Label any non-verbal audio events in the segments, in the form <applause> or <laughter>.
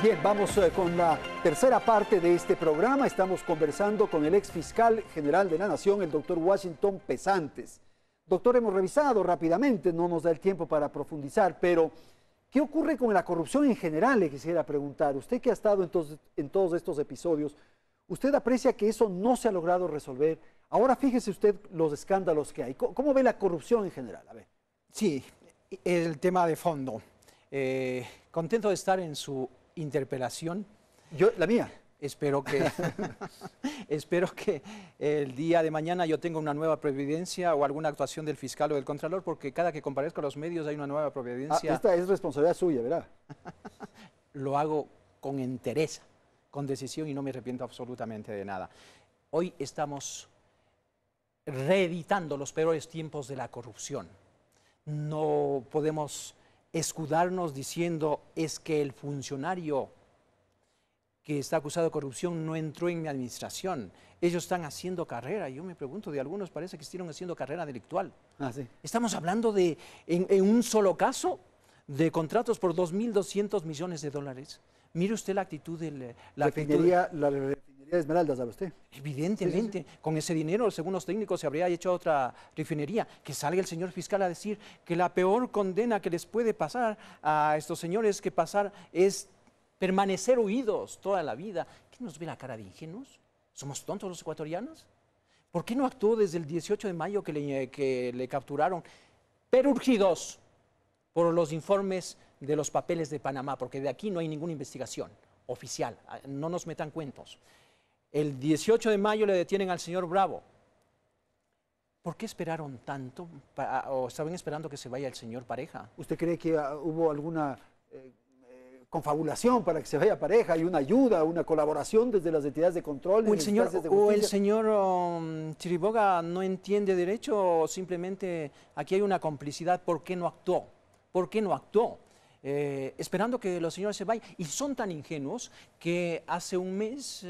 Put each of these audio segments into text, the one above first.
Bien, vamos eh, con la tercera parte de este programa. Estamos conversando con el ex fiscal general de la Nación, el doctor Washington Pesantes. Doctor, hemos revisado rápidamente, no nos da el tiempo para profundizar, pero ¿qué ocurre con la corrupción en general? Le quisiera preguntar. Usted que ha estado en, todos estos episodios, ¿usted aprecia que eso no se ha logrado resolver? Ahora fíjese usted los escándalos que hay. ¿Cómo, ve la corrupción en general? A ver. Sí, el tema de fondo. Eh, contento de estar en su interpelación. Yo, la mía. Espero que, <laughs> espero que el día de mañana yo tenga una nueva providencia o alguna actuación del fiscal o del contralor, porque cada que comparezco a los medios hay una nueva ah, providencia. esta es responsabilidad suya, ¿verdad? <laughs> Lo hago con entereza, con decisión y no me arrepiento absolutamente de nada. Hoy estamos reeditando los peores tiempos de la corrupción. No podemos escudarnos diciendo es que el funcionario que está acusado de corrupción no entró en mi administración. Ellos están haciendo carrera. Yo me pregunto, de algunos parece que estuvieron haciendo carrera delictual. Ah, Estamos hablando de, en, un solo caso, de contratos por 2.200 millones de dólares. Mire usted la actitud de La, la esmeraldas, usted? Evidentemente, con ese dinero, según los técnicos, se habría hecho otra refinería. Que salga el señor fiscal a decir que la peor condena que les puede pasar a estos señores que pasar es permanecer huidos toda la vida. ¿Qué nos ve la cara de ingenuos? ¿Somos tontos los ecuatorianos? ¿Por qué no actuó desde el 18 de mayo que le, capturaron? Pero por los informes de los papeles de Panamá, porque de aquí no hay ninguna investigación oficial, ah, no nos metan cuentos. El 18 de mayo le detienen al señor Bravo. ¿Por qué esperaron tanto ah, o estaban esperando que se vaya el señor Pareja? ¿Usted cree que ah, hubo alguna eh, eh, confabulación para que se vaya Pareja y una ayuda, una colaboración desde las entidades de control? ¿O el señor, el señor um, Chiriboga no entiende derecho o simplemente aquí hay una complicidad? ¿Por qué no actuó? ¿Por qué no actuó? Eh, esperando que los señores se vayan. Y son tan ingenuos que hace un mes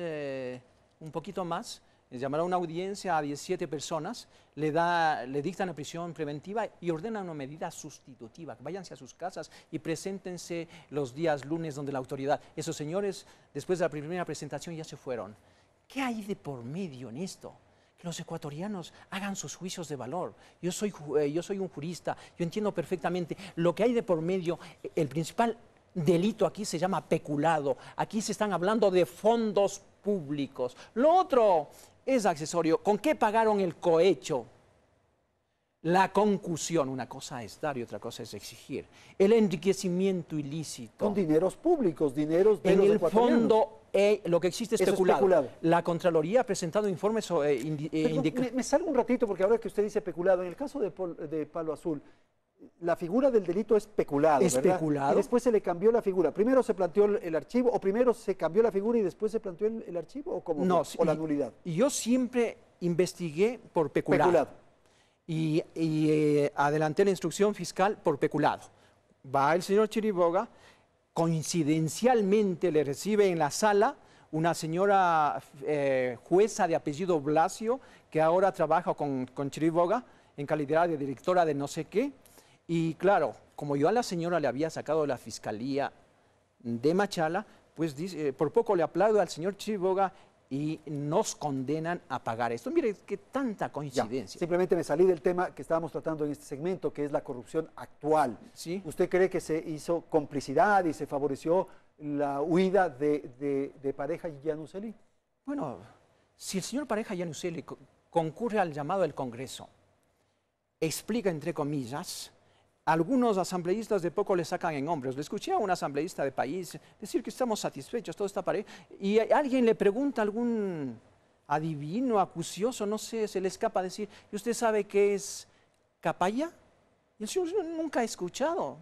un poquito más, llamará a una audiencia a 17 personas, le, da, le dictan la prisión preventiva y ordenan una medida sustitutiva. Váyanse a sus casas y preséntense los días lunes donde la autoridad. Esos señores, después de la primera presentación, ya se fueron. ¿Qué hay de por medio en esto? que los ecuatorianos hagan sus juicios de valor. Yo soy, eh, yo soy un jurista, yo entiendo perfectamente lo que hay de por medio. El principal delito aquí se llama peculado. Aquí se están hablando de fondos públicos. Lo otro es accesorio. ¿Con qué pagaron el cohecho? La concusión, una cosa es dar y otra cosa es exigir. El enriquecimiento ilícito. Con dineros públicos, dineros de En el fondo, eh, lo que existe es especulado. La Contraloría ha presentado informes eh, eh, me, salgo un ratito porque ahora que usted dice especulado, en el caso de Palo Azul, la figura del delito es peculado. Especulado. Y después se le cambió la figura. Primero se planteó el, archivo, o primero se cambió la figura y después se planteó el, archivo, o como no, o la nulidad. Y yo siempre investigué por peculado. Y, eh, adelanté la instrucción fiscal por peculado. Va el señor Chiriboga, coincidencialmente le recibe en la sala una señora eh, jueza de apellido Blasio, que ahora trabaja con Chiriboga en calidad de directora de no sé qué. Y claro, como yo a la señora le había sacado la fiscalía de Machala, pues dice, eh, por poco le aplaudo al señor Chiboga y nos condenan a pagar esto. Mire, qué tanta coincidencia. simplemente me salí del tema que estábamos tratando en este segmento, que es la corrupción actual. ¿Sí? ¿Usted cree que se hizo complicidad y se favoreció la huida de, Pareja y Bueno, si el señor Pareja Yanuseli concurre al llamado del Congreso, explica, entre comillas, algunos asambleístas de poco le sacan en hombros. Le escuché a un asambleísta de país decir que estamos satisfechos, todo está parejo. Y alguien le pregunta algún adivino, acucioso, no sé, se le escapa decir, ¿y usted sabe qué es capaya? Y el señor nunca ha escuchado.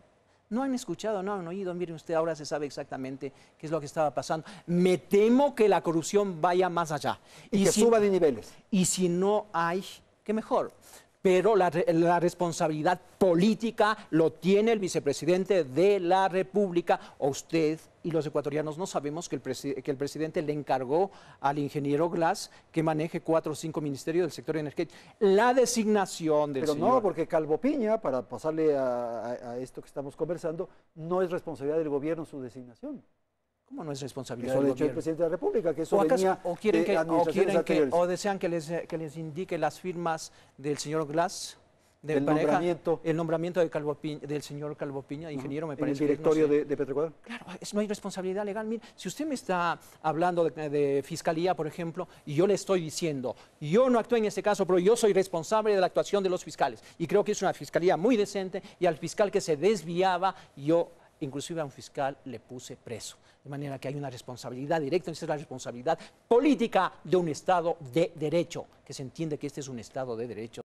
No han escuchado, no han oído. Miren, usted ahora se sabe exactamente qué es lo que estaba pasando. Me temo que la corrupción vaya más allá. Y, suba de niveles. Y si no hay, qué mejor pero la, responsabilidad política lo tiene el vicepresidente de la República. O usted y los ecuatorianos no sabemos que el, presidente le encargó al ingeniero Glass que maneje cuatro o cinco ministerios del sector energía. La designación del Pero no, porque Calvo Piña, para pasarle a esto que estamos conversando, no es responsabilidad del gobierno su designación. ¿Cómo no es responsabilidad del el presidente de la República, que eso o, o quieren que, o, desean que les, indique las firmas del señor Glass? del nombramiento. el nombramiento del señor Calvo Piña, ingeniero, me parece. El directorio de, de Petrocuadro. Claro, es, no hay responsabilidad legal. Mire, si usted me está hablando de, fiscalía, por ejemplo, y yo le estoy diciendo, yo no actué en este caso, pero yo soy responsable de la actuación de los fiscales. Y creo que es una fiscalía muy decente y al fiscal que se desviaba, yo inclusive a un fiscal le puse preso. De manera que hay una responsabilidad directa, esa es la responsabilidad política de un Estado de Derecho, que se entiende que este es un Estado de Derecho.